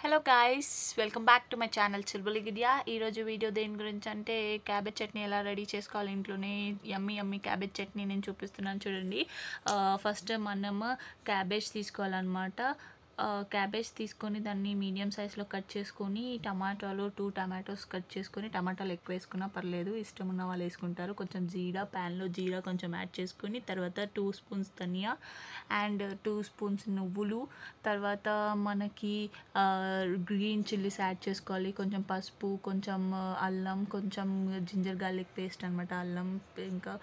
hello guys welcome back to my channel చిల్బులి గిడియా ఈరోజు వీడియో దేని గురించి అంటే క్యాబేజ్ చట్నీ ఎలా రెడీ చేసుకోవాలి ఇంట్లోనే యమ్మి యమ్మి క్యాబేజ్ చట్నీ నేను చూపిస్తున్నాను చూడండి ఫస్ట్ మనం క్యాబేజ్ తీసుకోవాలన్నమాట క్యాబేజ్ తీసుకొని దాన్ని మీడియం సైజ్లో కట్ చేసుకొని టమాటాలు టూ టమాటోస్ కట్ చేసుకొని టమాటాలు ఎక్కువ వేసుకున్నా పర్లేదు ఇష్టం ఉన్న వాళ్ళు వేసుకుంటారు కొంచెం జీరా ప్యాన్లో జీరా కొంచెం యాడ్ చేసుకొని తర్వాత టూ స్పూన్స్ ధనియా అండ్ టూ స్పూన్స్ నువ్వులు తర్వాత మనకి గ్రీన్ చిల్లీస్ యాడ్ చేసుకోవాలి కొంచెం పసుపు కొంచెం అల్లం కొంచెం జింజర్ గార్లిక్ పేస్ట్ అనమాట అల్లం ఇంకా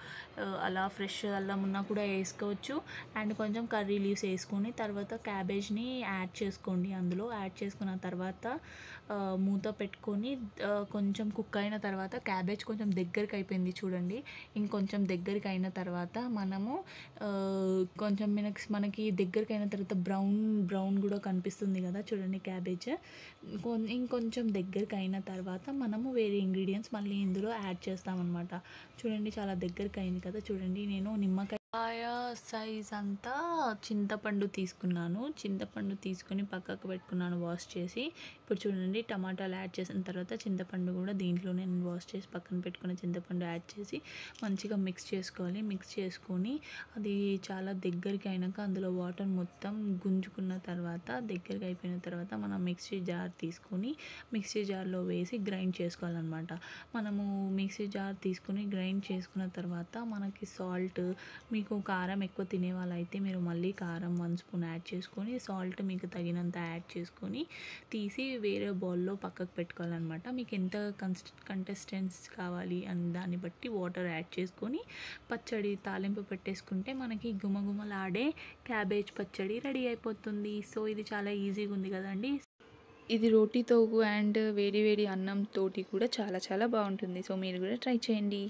అలా ఫ్రెష్ అల్లం ఉన్నా కూడా వేసుకోవచ్చు అండ్ కొంచెం కర్రీ లీవ్స్ వేసుకొని తర్వాత క్యాబేజ్ని యాడ్ చేసుకోండి అందులో యాడ్ చేసుకున్న తర్వాత మూత పెట్టుకొని కొంచెం కుక్ అయిన తర్వాత క్యాబేజ్ కొంచెం దగ్గరికి అయిపోయింది చూడండి ఇంకొంచెం దగ్గరికి అయిన తర్వాత మనము కొంచెం మనకి మనకి దగ్గరికి అయిన తర్వాత బ్రౌన్ బ్రౌన్ కూడా కనిపిస్తుంది కదా చూడండి క్యాబేజ్ ఇంకొంచెం దగ్గరికి అయిన తర్వాత మనము వేరే ఇంగ్రీడియంట్స్ మళ్ళీ ఇందులో యాడ్ చేస్తామన్నమాట చూడండి చాలా దగ్గరికి అయింది కదా చూడండి నేను నిమ్మకాయ ఆయ సైజ్ అంతా చింతపండు తీసుకున్నాను చింతపండు తీసుకొని పక్కకు పెట్టుకున్నాను వాష్ చేసి ఇప్పుడు చూడండి టమాటాలు యాడ్ చేసిన తర్వాత చింతపండు కూడా దీంట్లో నేను వాష్ చేసి పక్కన పెట్టుకున్న చింతపండు యాడ్ చేసి మంచిగా మిక్స్ చేసుకోవాలి మిక్స్ చేసుకొని అది చాలా దగ్గరికి అయినాక అందులో వాటర్ మొత్తం గుంజుకున్న తర్వాత దగ్గరికి అయిపోయిన తర్వాత మనం మిక్సీ జార్ తీసుకొని మిక్సీ జార్లో వేసి గ్రైండ్ చేసుకోవాలన్నమాట మనము మిక్సీ జార్ తీసుకొని గ్రైండ్ చేసుకున్న తర్వాత మనకి సాల్ట్ మీ మీకు కారం ఎక్కువ తినే వాళ్ళైతే మీరు మళ్ళీ కారం వన్ స్పూన్ యాడ్ చేసుకొని సాల్ట్ మీకు తగినంత యాడ్ చేసుకొని తీసి వేరే బౌల్లో పక్కకు పెట్టుకోవాలన్నమాట మీకు ఎంత కంటెస్టెంట్స్ కావాలి అని దాన్ని బట్టి వాటర్ యాడ్ చేసుకొని పచ్చడి తాలింపు పెట్టేసుకుంటే మనకి గుమగుమలాడే క్యాబేజ్ పచ్చడి రెడీ అయిపోతుంది సో ఇది చాలా ఈజీగా ఉంది కదండి ఇది రోటీతో అండ్ వేడి వేడి అన్నంతోటి కూడా చాలా చాలా బాగుంటుంది సో మీరు కూడా ట్రై చేయండి